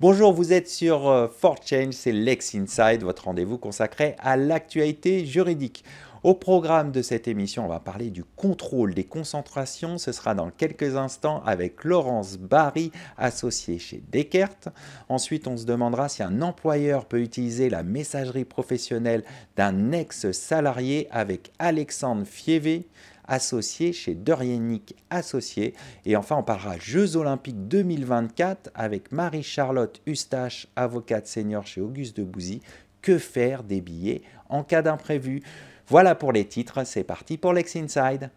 Bonjour, vous êtes sur euh, Fort Change, c'est Lex Inside, votre rendez-vous consacré à l'actualité juridique. Au programme de cette émission, on va parler du contrôle des concentrations. Ce sera dans quelques instants avec Laurence Barry, associée chez Descartes. Ensuite, on se demandera si un employeur peut utiliser la messagerie professionnelle d'un ex-salarié avec Alexandre Fievé associé chez Derienic Associé. Et enfin, on parlera Jeux Olympiques 2024 avec Marie-Charlotte Eustache, avocate senior chez Auguste de Bouzy. Que faire des billets en cas d'imprévu Voilà pour les titres, c'est parti pour l'Ex Inside.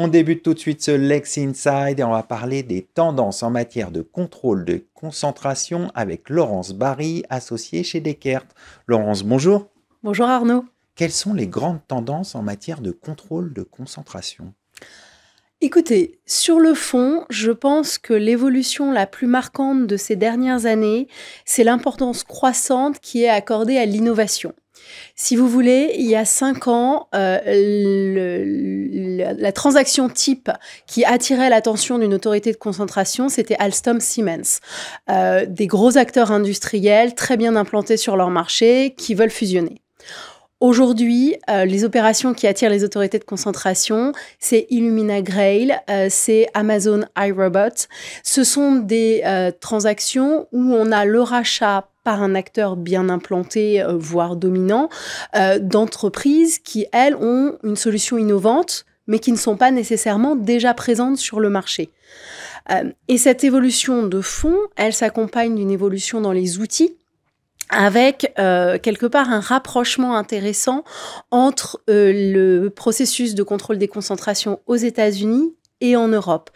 On débute tout de suite ce Lex Inside et on va parler des tendances en matière de contrôle de concentration avec Laurence Barry, associée chez Descartes. Laurence, bonjour. Bonjour Arnaud. Quelles sont les grandes tendances en matière de contrôle de concentration Écoutez, sur le fond, je pense que l'évolution la plus marquante de ces dernières années, c'est l'importance croissante qui est accordée à l'innovation. Si vous voulez, il y a cinq ans, euh, la transaction type qui attirait l'attention d'une autorité de concentration, c'était Alstom Siemens. Euh, des gros acteurs industriels très bien implantés sur leur marché qui veulent fusionner. Aujourd'hui, euh, les opérations qui attirent les autorités de concentration, c'est Illumina Grail, c'est Amazon iRobot. Ce sont des transactions où on a le rachat par un acteur bien implanté, euh, voire dominant, euh, d'entreprises qui, elles, ont une solution innovante, mais qui ne sont pas nécessairement déjà présentes sur le marché. Euh, et cette évolution de fond, elle s'accompagne d'une évolution dans les outils avec quelque part un rapprochement intéressant entre le processus de contrôle des concentrations aux États-Unis et en Europe.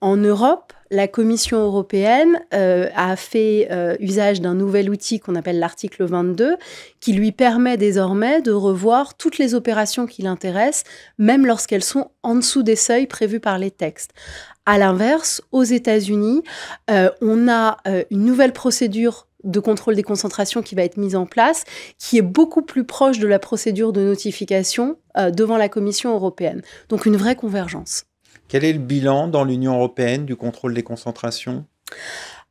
en Europe, la Commission européenne euh, a fait euh, usage d'un nouvel outil qu'on appelle l'article 22, qui lui permet désormais de revoir toutes les opérations qui l'intéressent, même lorsqu'elles sont en dessous des seuils prévus par les textes. À l'inverse, aux États-Unis, euh, on a une nouvelle procédure de contrôle des concentrations qui va être mise en place, qui est beaucoup plus proche de la procédure de notification devant la Commission européenne. Donc une vraie convergence. Quel est le bilan dans l'Union européenne du contrôle des concentrations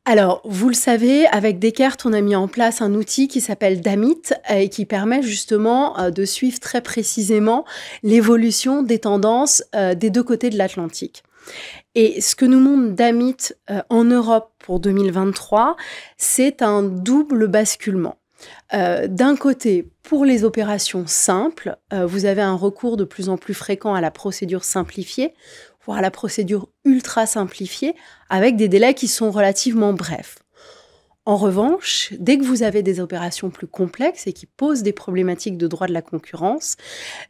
alors, vous le savez, avec Descartes, on a mis en place un outil qui s'appelle Damit euh, et qui permet justement euh, de suivre très précisément l'évolution des tendances euh, des deux côtés de l'Atlantique. Et ce que nous montre Damit en Europe pour 2023, c'est un double basculement. D'un côté, pour les opérations simples, vous avez un recours de plus en plus fréquent à la procédure simplifiée voire la procédure ultra simplifiée, avec des délais qui sont relativement brefs. En revanche, dès que vous avez des opérations plus complexes et qui posent des problématiques de droit de la concurrence,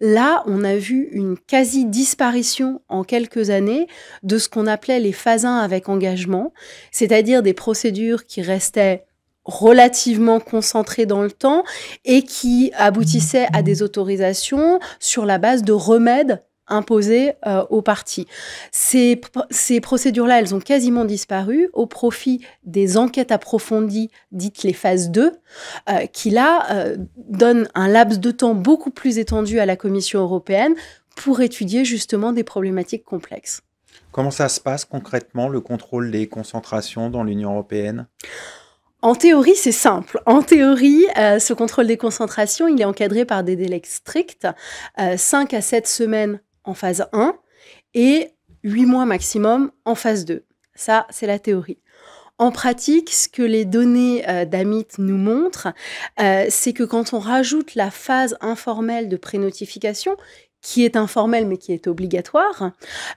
là, on a vu une quasi-disparition en quelques années de ce qu'on appelait les phases avec engagement, c'est-à-dire des procédures qui restaient relativement concentrées dans le temps et qui aboutissaient à des autorisations sur la base de remèdes imposées euh, aux partis. Ces, procédures-là, elles ont quasiment disparu au profit des enquêtes approfondies, dites les phases 2, euh, qui là euh, donnent un laps de temps beaucoup plus étendu à la Commission européenne pour étudier justement des problématiques complexes. Comment ça se passe concrètement, le contrôle des concentrations dans l'Union européenne en théorie, c'est simple. En théorie, ce contrôle des concentrations, il est encadré par des délais stricts, 5 à 7 semaines en phase 1 et 8 mois maximum en phase 2. Ça, c'est la théorie. En pratique, ce que les données euh, d'Amit nous montrent, euh, c'est que quand on rajoute la phase informelle de prénotification, qui est informelle mais qui est obligatoire,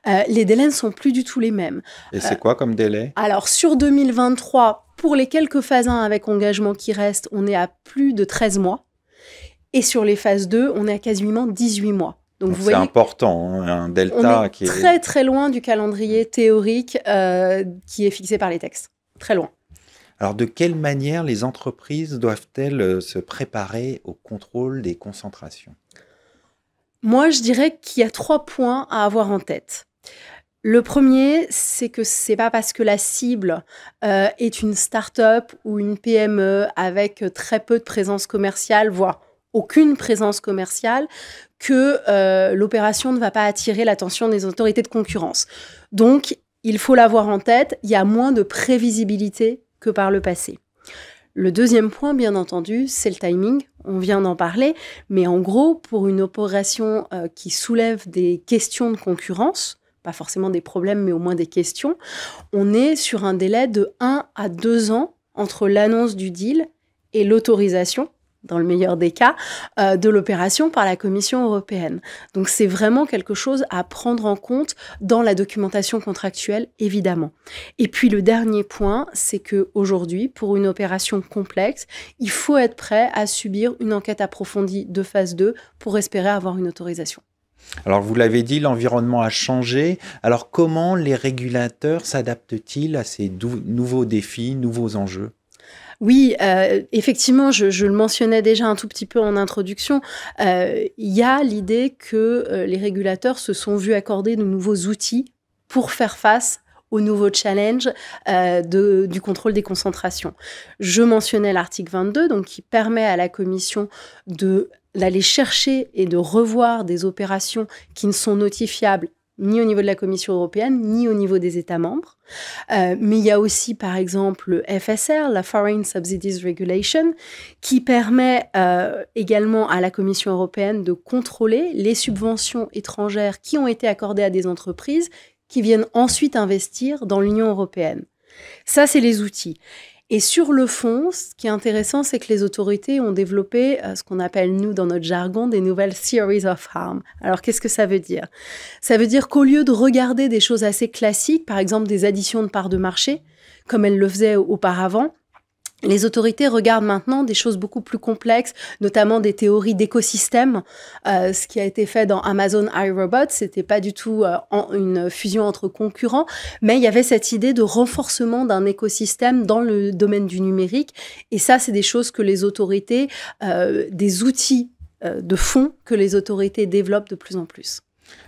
euh, les délais ne sont plus du tout les mêmes. Et c'est quoi comme délai Alors sur 2023, pour les quelques phases 1 avec engagement qui restent, on est à plus de 13 mois. Et sur les phases 2, on est à quasiment 18 mois. Donc, c'est important, hein, un delta qui est très très loin du calendrier théorique euh, qui est fixé par les textes, très loin. Alors de quelle manière les entreprises doivent-elles euh, se préparer au contrôle des concentrations Moi, je dirais qu'il y a trois points à avoir en tête. Le premier, c'est que c'est pas parce que la cible euh, est une start-up ou une PME avec très peu de présence commerciale, voire aucune présence commerciale que euh, l'opération ne va pas attirer l'attention des autorités de concurrence. Donc, il faut l'avoir en tête, il y a moins de prévisibilité que par le passé. Le deuxième point, bien entendu, c'est le timing. On vient d'en parler, mais en gros, pour une opération euh, qui soulève des questions de concurrence, pas forcément des problèmes, mais au moins des questions, on est sur un délai de 1 à 2 ans entre l'annonce du deal et l'autorisation dans le meilleur des cas, euh, de l'opération par la Commission européenne. Donc c'est vraiment quelque chose à prendre en compte dans la documentation contractuelle, évidemment. Et puis le dernier point, c'est que aujourd'hui, pour une opération complexe, il faut être prêt à subir une enquête approfondie de phase 2 pour espérer avoir une autorisation. Alors vous l'avez dit, l'environnement a changé. Alors comment les régulateurs s'adaptent-ils à ces nouveaux défis, nouveaux enjeux oui, euh, effectivement, je, le mentionnais déjà un tout petit peu en introduction. Euh, il y a l'idée que euh, les régulateurs se sont vus accorder de nouveaux outils pour faire face aux nouveaux challenges du contrôle des concentrations. Je mentionnais l'article 22, donc qui permet à la Commission de d'aller chercher et de revoir des opérations qui ne sont notifiables ni au niveau de la Commission européenne, ni au niveau des États membres. Euh, mais il y a aussi, par exemple, le FSR, la Foreign Subsidies Regulation, qui permet euh, également à la Commission européenne de contrôler les subventions étrangères qui ont été accordées à des entreprises qui viennent ensuite investir dans l'Union européenne. Ça, c'est les outils. Et sur le fond, ce qui est intéressant, c'est que les autorités ont développé euh, ce qu'on appelle, nous, dans notre jargon, des nouvelles theories of harm. Alors, qu'est-ce que ça veut dire Ça veut dire qu'au lieu de regarder des choses assez classiques, par exemple des additions de parts de marché, comme elles le faisaient auparavant, les autorités regardent maintenant des choses beaucoup plus complexes, notamment des théories d'écosystèmes. Euh, ce qui a été fait dans Amazon iRobot, c'était pas du tout euh, une fusion entre concurrents, mais il y avait cette idée de renforcement d'un écosystème dans le domaine du numérique. Et ça, c'est des choses que les autorités, euh, des outils de fond que les autorités développent de plus en plus.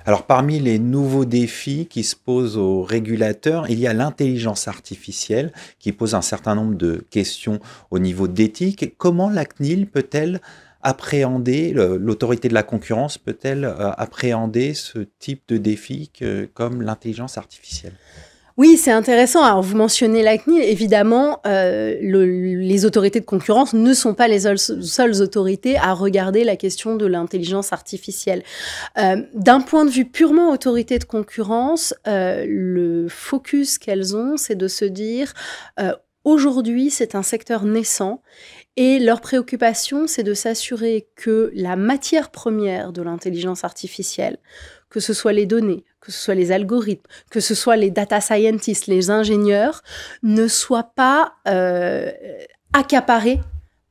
Alors parmi les nouveaux défis qui se posent aux régulateurs, il y a l'intelligence artificielle qui pose un certain nombre de questions au niveau d'éthique. Comment la CNIL peut-elle appréhender, l'autorité de la concurrence peut-elle euh, appréhender ce type de défi comme l'intelligence artificielle oui, c'est intéressant. Alors, vous mentionnez l'ACNI, Évidemment, euh, les autorités de concurrence ne sont pas les seules, autorités à regarder la question de l'intelligence artificielle. Euh, d'un point de vue purement autorité de concurrence, euh, le focus qu'elles ont, c'est de se dire aujourd'hui, c'est un secteur naissant et leur préoccupation, c'est de s'assurer que la matière première de l'intelligence artificielle, que ce soit les données, que ce soit les algorithmes, que ce soit les data scientists, les ingénieurs, ne soient pas euh, accaparés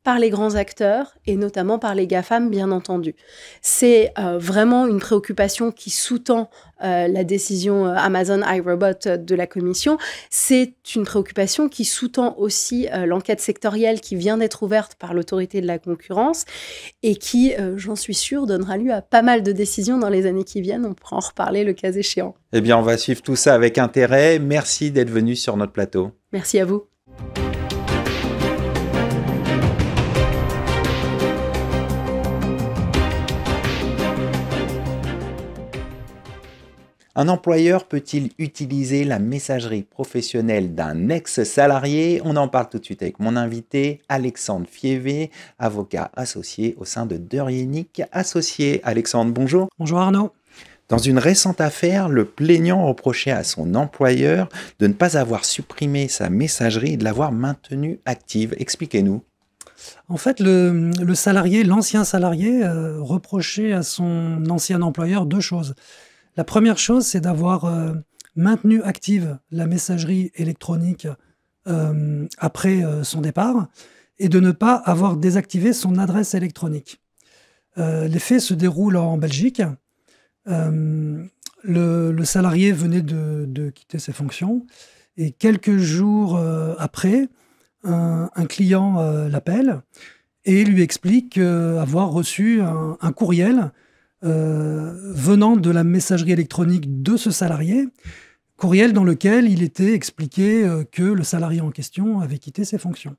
par les grands acteurs et notamment par les GAFAM, bien entendu. C'est euh, vraiment une préoccupation qui sous-tend euh, la décision euh, Amazon iRobot de la Commission. C'est une préoccupation qui sous-tend aussi l'enquête sectorielle qui vient d'être ouverte par l'autorité de la concurrence et qui, j'en suis sûre, donnera lieu à pas mal de décisions dans les années qui viennent. On pourra en reparler le cas échéant. Eh bien, on va suivre tout ça avec intérêt. Merci d'être venu sur notre plateau. Merci à vous. Un employeur peut-il utiliser la messagerie professionnelle d'un ex-salarié On en parle tout de suite avec mon invité, Alexandre Fievé, avocat associé au sein de Deurienic Associé. Alexandre, bonjour. Bonjour Arnaud. Dans une récente affaire, le plaignant reprochait à son employeur de ne pas avoir supprimé sa messagerie et de l'avoir maintenue active. Expliquez-nous. En fait, le, salarié, l'ancien salarié, euh, reprochait à son ancien employeur deux choses. La première chose, c'est d'avoir euh, maintenu active la messagerie électronique euh, après euh, son départ et de ne pas avoir désactivé son adresse électronique. les faits se déroulent en Belgique. Le, salarié venait de, quitter ses fonctions et quelques jours après, un, client l'appelle et lui explique avoir reçu un courriel euh, venant de la messagerie électronique de ce salarié, courriel dans lequel il était expliqué euh, que le salarié en question avait quitté ses fonctions.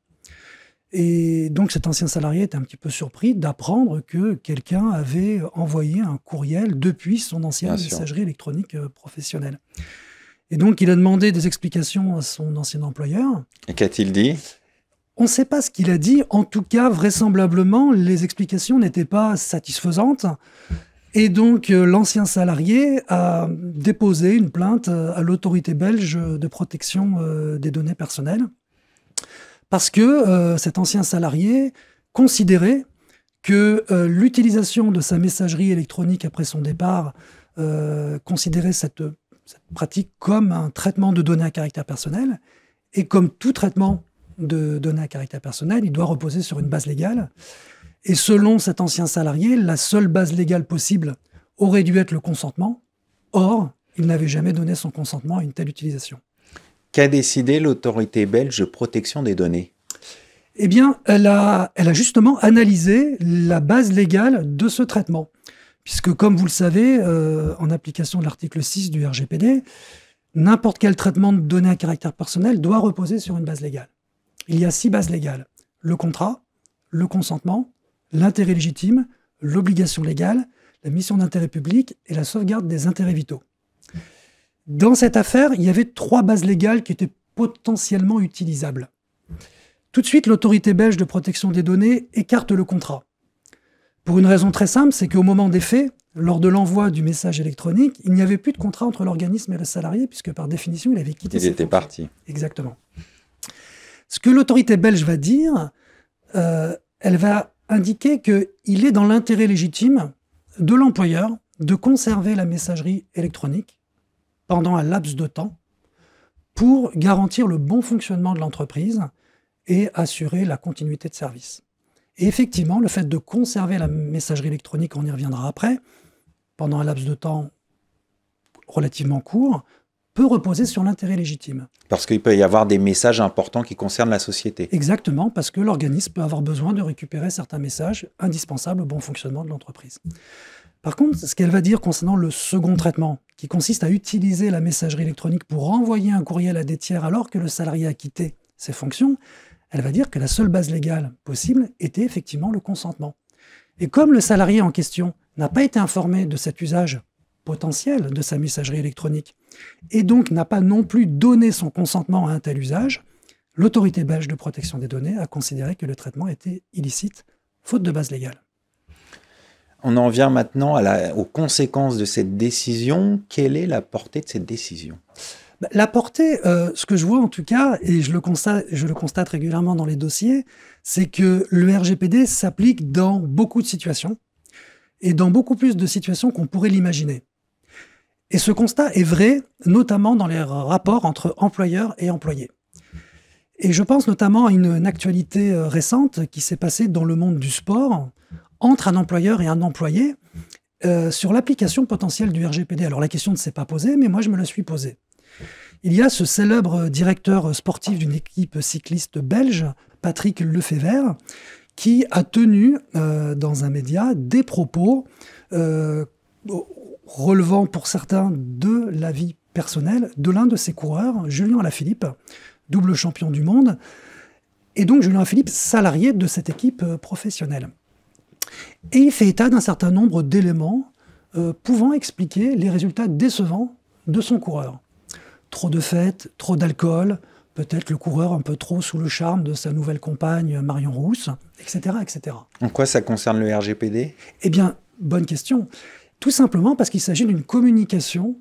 Et donc cet ancien salarié était un petit peu surpris d'apprendre que quelqu'un avait envoyé un courriel depuis son ancienne messagerie électronique euh, professionnelle. Et donc il a demandé des explications à son ancien employeur. Et qu'a-t-il dit On ne sait pas ce qu'il a dit. En tout cas, vraisemblablement, les explications n'étaient pas satisfaisantes. Et donc, euh, l'ancien salarié a déposé une plainte euh, à l'autorité belge de protection euh, des données personnelles parce que cet ancien salarié considérait que l'utilisation de sa messagerie électronique après son départ considérait cette, cette, pratique comme un traitement de données à caractère personnel et comme tout traitement de données à caractère personnel, il doit reposer sur une base légale. Et selon cet ancien salarié, la seule base légale possible aurait dû être le consentement. Or, il n'avait jamais donné son consentement à une telle utilisation. Qu'a décidé l'autorité belge protection des données Eh bien, elle a, justement analysé la base légale de ce traitement. Puisque, comme vous le savez, euh, en application de l'article 6 du RGPD, n'importe quel traitement de données à caractère personnel doit reposer sur une base légale. Il y a six bases légales. Le contrat, le consentement, l'intérêt légitime, l'obligation légale, la mission d'intérêt public et la sauvegarde des intérêts vitaux. Dans cette affaire, il y avait trois bases légales qui étaient potentiellement utilisables. Tout de suite, l'autorité belge de protection des données écarte le contrat. Pour une raison très simple, c'est qu'au moment des faits, lors de l'envoi du message électronique, il n'y avait plus de contrat entre l'organisme et le salarié, puisque par définition, il avait quitté. Il était parti. Exactement. Ce que l'autorité belge va dire, euh, elle va indiquer qu'il est dans l'intérêt légitime de l'employeur de conserver la messagerie électronique pendant un laps de temps pour garantir le bon fonctionnement de l'entreprise et assurer la continuité de service. Et effectivement, le fait de conserver la messagerie électronique, on y reviendra après, pendant un laps de temps relativement court, peut reposer sur l'intérêt légitime. Parce qu'il peut y avoir des messages importants qui concernent la société. Exactement, parce que l'organisme peut avoir besoin de récupérer certains messages indispensables au bon fonctionnement de l'entreprise. Par contre, ce qu'elle va dire concernant le second traitement, qui consiste à utiliser la messagerie électronique pour envoyer un courriel à des tiers alors que le salarié a quitté ses fonctions, elle va dire que la seule base légale possible était effectivement le consentement. Et comme le salarié en question n'a pas été informé de cet usage potentiel de sa messagerie électronique, et donc n'a pas non plus donné son consentement à un tel usage, l'autorité belge de protection des données a considéré que le traitement était illicite, faute de base légale. On en vient maintenant aux conséquences de cette décision. Quelle est la portée de cette décision bah, La portée, euh, ce que je vois en tout cas, et je le constate régulièrement dans les dossiers, c'est que le RGPD s'applique dans beaucoup de situations, et dans beaucoup plus de situations qu'on pourrait l'imaginer. Et ce constat est vrai, notamment dans les rapports entre employeurs et employés. Et je pense notamment à une, actualité euh, récente qui s'est passée dans le monde du sport entre un employeur et un employé euh, sur l'application potentielle du RGPD. Alors la question ne s'est pas posée, mais moi je me la suis posée. Il y a ce célèbre directeur sportif d'une équipe cycliste belge, Patrick Lefebvre, qui a tenu euh, dans un média des propos relevant pour certains de la vie personnelle de l'un de ses coureurs, Julien Alaphilippe, double champion du monde, et donc Julien Alaphilippe salarié de cette équipe euh, professionnelle. Et il fait état d'un certain nombre d'éléments euh, pouvant expliquer les résultats décevants de son coureur. Trop de fêtes, trop d'alcool, peut-être le coureur un peu trop sous le charme de sa nouvelle compagne Marion Rousse, etc. etc. En quoi ça concerne le RGPD Eh bien, bonne question. Tout simplement parce qu'il s'agit d'une communication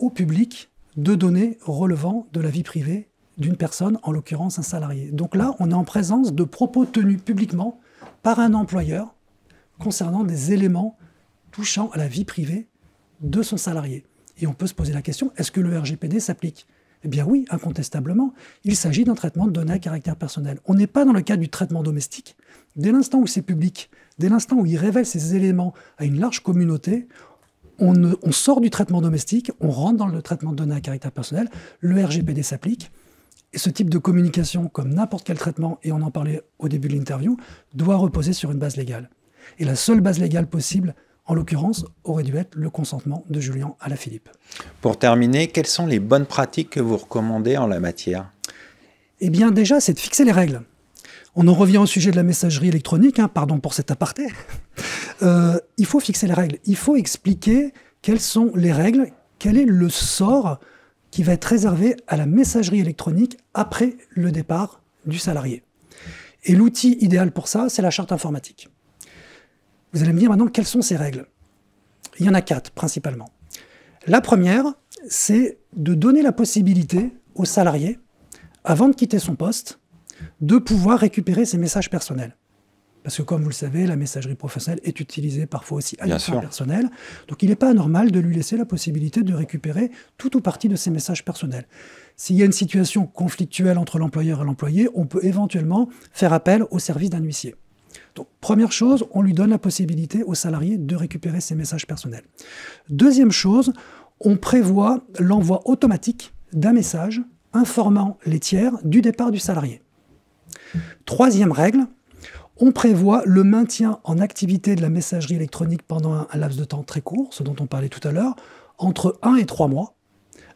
au public de données relevant de la vie privée d'une personne, en l'occurrence un salarié. Donc là, on est en présence de propos tenus publiquement par un employeur concernant des éléments touchant à la vie privée de son salarié. Et on peut se poser la question, est-ce que le RGPD s'applique Eh bien oui, incontestablement, il s'agit d'un traitement de données à caractère personnel. On n'est pas dans le cas du traitement domestique. Dès l'instant où c'est public, Dès l'instant où il révèle ces éléments à une large communauté, on, on, sort du traitement domestique, on rentre dans le traitement de données à caractère personnel, le RGPD s'applique, et ce type de communication, comme n'importe quel traitement, et on en parlait au début de l'interview, doit reposer sur une base légale. Et la seule base légale possible, en l'occurrence, aurait dû être le consentement de Julien à la Philippe. Pour terminer, quelles sont les bonnes pratiques que vous recommandez en la matière Eh bien déjà, c'est de fixer les règles. On en revient au sujet de la messagerie électronique, hein, pardon pour cet aparté. Euh, il faut fixer les règles, il faut expliquer quelles sont les règles, quel est le sort qui va être réservé à la messagerie électronique après le départ du salarié. Et l'outil idéal pour ça, c'est la charte informatique. Vous allez me dire maintenant quelles sont ces règles. Il y en a quatre principalement. La première, c'est de donner la possibilité au salarié, avant de quitter son poste, de pouvoir récupérer ses messages personnels. Parce que comme vous le savez, la messagerie professionnelle est utilisée parfois aussi à des personnelle. Donc il n'est pas anormal de lui laisser la possibilité de récupérer tout ou partie de ses messages personnels. S'il y a une situation conflictuelle entre l'employeur et l'employé, on peut éventuellement faire appel au service d'un huissier. Donc, première chose, on lui donne la possibilité aux salariés de récupérer ses messages personnels. Deuxième chose, on prévoit l'envoi automatique d'un message informant les tiers du départ du salarié. Troisième règle, on prévoit le maintien en activité de la messagerie électronique pendant un, laps de temps très court, ce dont on parlait tout à l'heure, entre 1 et 3 mois,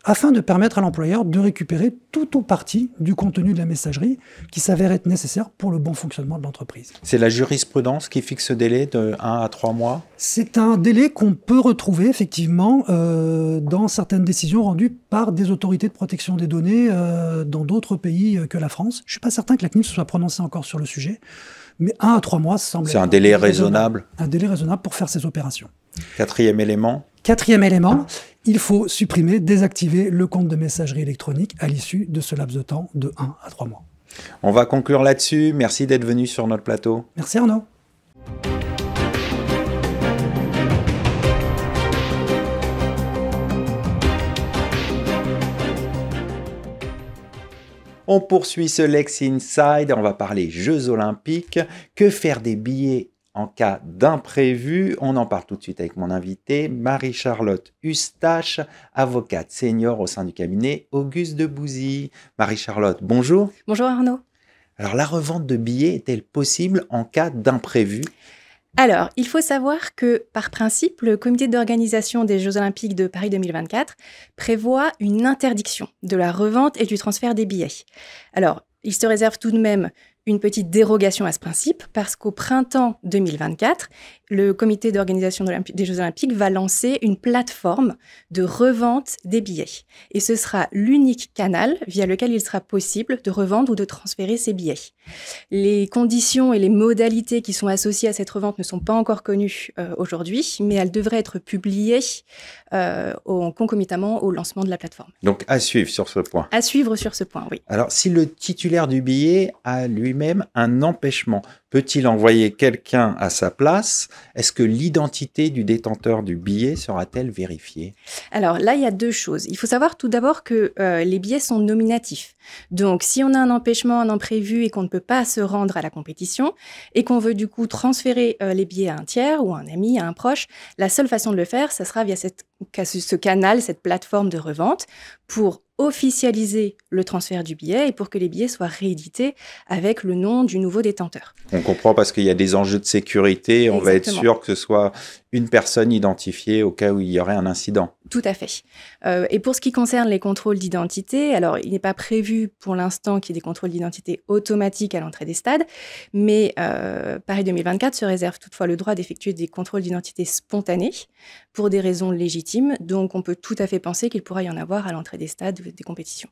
afin de permettre à l'employeur de récupérer tout ou partie du contenu de la messagerie qui s'avère être nécessaire pour le bon fonctionnement de l'entreprise. C'est la jurisprudence qui fixe ce délai de 1 à 3 mois C'est un délai qu'on peut retrouver effectivement euh, dans certaines décisions rendues par des autorités de protection des données euh, dans d'autres pays euh, que la France. Je ne suis pas certain que la CNIL se soit prononcée encore sur le sujet, mais 1 à 3 mois semble... C'est un délai raisonnable. raisonnable. Un délai raisonnable pour faire ces opérations. Quatrième élément. Quatrième élément, il faut supprimer, désactiver le compte de messagerie électronique à l'issue de ce laps de temps de 1 à 3 mois. On va conclure là-dessus. Merci d'être venu sur notre plateau. Merci Arnaud. On poursuit ce Lex Inside, on va parler Jeux olympiques. Que faire des billets en cas d'imprévu, on en parle tout de suite avec mon invité, Marie-Charlotte Eustache, avocate senior au sein du cabinet Auguste de Bouzy. Marie-Charlotte, bonjour. Bonjour Arnaud. Alors, la revente de billets est-elle possible en cas d'imprévu alors, il faut savoir que, par principe, le comité d'organisation des Jeux Olympiques de Paris 2024 prévoit une interdiction de la revente et du transfert des billets. Alors, il se réserve tout de même une petite dérogation à ce principe parce qu'au printemps 2024, le comité d'organisation des Jeux Olympiques va lancer une plateforme de revente des billets. Et ce sera l'unique canal via lequel il sera possible de revendre ou de transférer ces billets. Les conditions et les modalités qui sont associées à cette revente ne sont pas encore connues euh, aujourd'hui, mais elles devraient être publiées euh, concomitamment au lancement de la plateforme. Donc à suivre sur ce point. À suivre sur ce point, oui. Alors si le titulaire du billet a lui-même un empêchement, Peut-il envoyer quelqu'un à sa place Est-ce que l'identité du détenteur du billet sera-t-elle vérifiée Alors là, il y a deux choses. Il faut savoir tout d'abord que euh, les billets sont nominatifs. Donc si on a un empêchement, un imprévu et qu'on ne peut pas se rendre à la compétition et qu'on veut du coup transférer euh, les billets à un tiers ou à un ami, à un proche, la seule façon de le faire, ça sera via ce canal, cette plateforme de revente pour officialiser le transfert du billet et pour que les billets soient réédités avec le nom du nouveau détenteur. On comprend parce qu'il y a des enjeux de sécurité, on va être sûr que ce soit une personne identifiée au cas où il y aurait un incident. Tout à fait. Euh, et pour ce qui concerne les contrôles d'identité, alors il n'est pas prévu pour l'instant qu'il y ait des contrôles d'identité automatiques à l'entrée des stades, mais euh, Paris 2024 se réserve toutefois le droit d'effectuer des contrôles d'identité spontanés pour des raisons légitimes, donc on peut tout à fait penser qu'il pourra y en avoir à l'entrée des stades des compétitions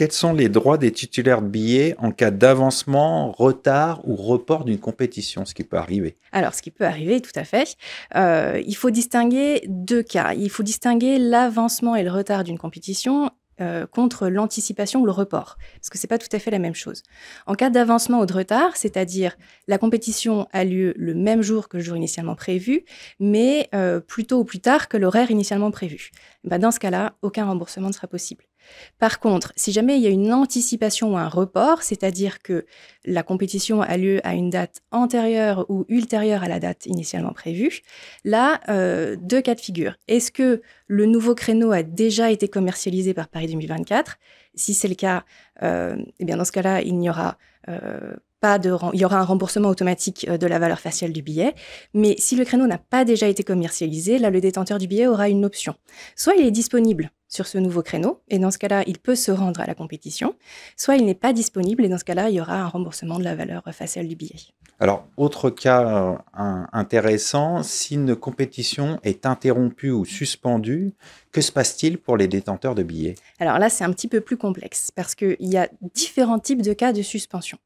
quels sont les droits des titulaires de billets en cas d'avancement, retard ou report d'une compétition, ce qui peut arriver Alors, ce qui peut arriver, tout à fait. Euh, il faut distinguer deux cas. Il faut distinguer l'avancement et le retard d'une compétition euh, contre l'anticipation ou le report, parce que ce n'est pas tout à fait la même chose. En cas d'avancement ou de retard, c'est-à-dire la compétition a lieu le même jour que le jour initialement prévu, mais euh, plus tôt ou plus tard que l'horaire initialement prévu, bah, dans ce cas-là, aucun remboursement ne sera possible. Par contre, si jamais il y a une anticipation ou un report, c'est-à-dire que la compétition a lieu à une date antérieure ou ultérieure à la date initialement prévue, là, euh, deux cas de figure. Est-ce que le nouveau créneau a déjà été commercialisé par Paris 2024 Si c'est le cas, euh, eh bien dans ce cas-là, il n'y aura euh, pas de il y aura un remboursement automatique de la valeur faciale du billet, mais si le créneau n'a pas déjà été commercialisé, là le détenteur du billet aura une option. Soit il est disponible sur ce nouveau créneau, et dans ce cas-là, il peut se rendre à la compétition, soit il n'est pas disponible, et dans ce cas-là, il y aura un remboursement de la valeur faciale du billet. Alors, autre cas euh, intéressant, si une compétition est interrompue ou suspendue, que se passe-t-il pour les détenteurs de billets Alors là, c'est un petit peu plus complexe parce qu'il y a différents types de cas de suspension.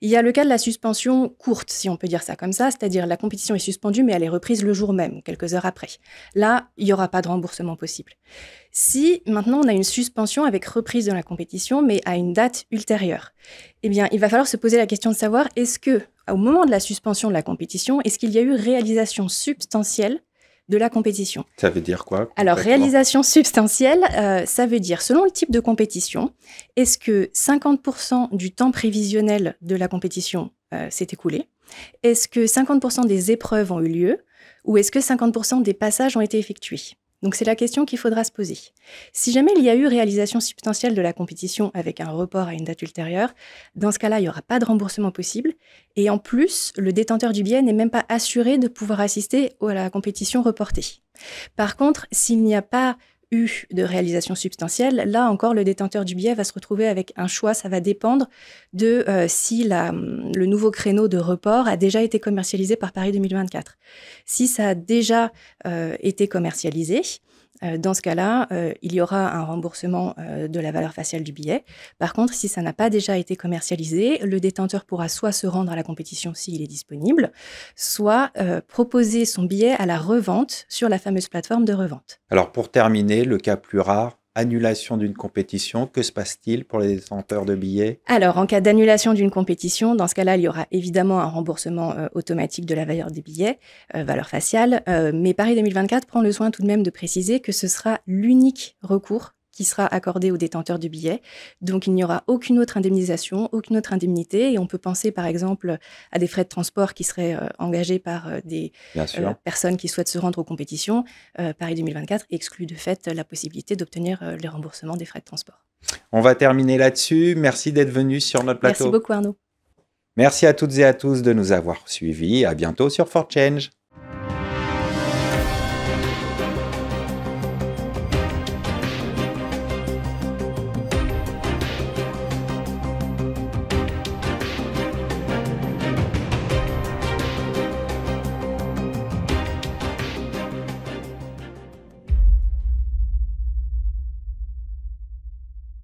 Il y a le cas de la suspension courte, si on peut dire ça comme ça, c'est-à-dire la compétition est suspendue mais elle est reprise le jour même, quelques heures après. Là, il n'y aura pas de remboursement possible. Si maintenant on a une suspension avec reprise de la compétition mais à une date ultérieure, eh bien, il va falloir se poser la question de savoir est-ce que au moment de la suspension de la compétition, est-ce qu'il y a eu réalisation substantielle de la compétition. Ça veut dire quoi Alors, réalisation substantielle, euh, ça veut dire, selon le type de compétition, est-ce que 50% du temps prévisionnel de la compétition euh, s'est écoulé Est-ce que 50% des épreuves ont eu lieu Ou est-ce que 50% des passages ont été effectués donc c'est la question qu'il faudra se poser. Si jamais il y a eu réalisation substantielle de la compétition avec un report à une date ultérieure, dans ce cas-là, il n'y aura pas de remboursement possible. Et en plus, le détenteur du billet n'est même pas assuré de pouvoir assister à la compétition reportée. Par contre, s'il n'y a pas de réalisation substantielle, là encore, le détenteur du billet va se retrouver avec un choix. Ça va dépendre de euh, si hum, le nouveau créneau de report a déjà été commercialisé par Paris 2024. Si ça a déjà euh, été commercialisé, euh, dans ce cas-là, euh, il y aura un remboursement euh, de la valeur faciale du billet. Par contre, si ça n'a pas déjà été commercialisé, le détenteur pourra soit se rendre à la compétition s'il est disponible, soit proposer son billet à la revente sur la fameuse plateforme de revente. Alors pour terminer, le cas plus rare, annulation d'une compétition, que se passe-t-il pour les détenteurs de billets Alors, en cas d'annulation d'une compétition, dans ce cas-là, il y aura évidemment un remboursement euh, automatique de la valeur des billets, euh, valeur faciale, euh, mais Paris 2024 prend le soin tout de même de préciser que ce sera l'unique recours qui sera accordé aux détenteurs du billet. Donc il n'y aura aucune autre indemnisation, aucune autre indemnité. Et on peut penser par exemple à des frais de transport qui seraient euh, engagés par euh, des euh, personnes qui souhaitent se rendre aux compétitions. Paris 2024 exclut de fait la possibilité d'obtenir le remboursement des frais de transport. On va terminer là-dessus. Merci d'être venu sur notre plateau. Merci beaucoup Arnaud. Merci à toutes et à tous de nous avoir suivis. À bientôt sur For Change.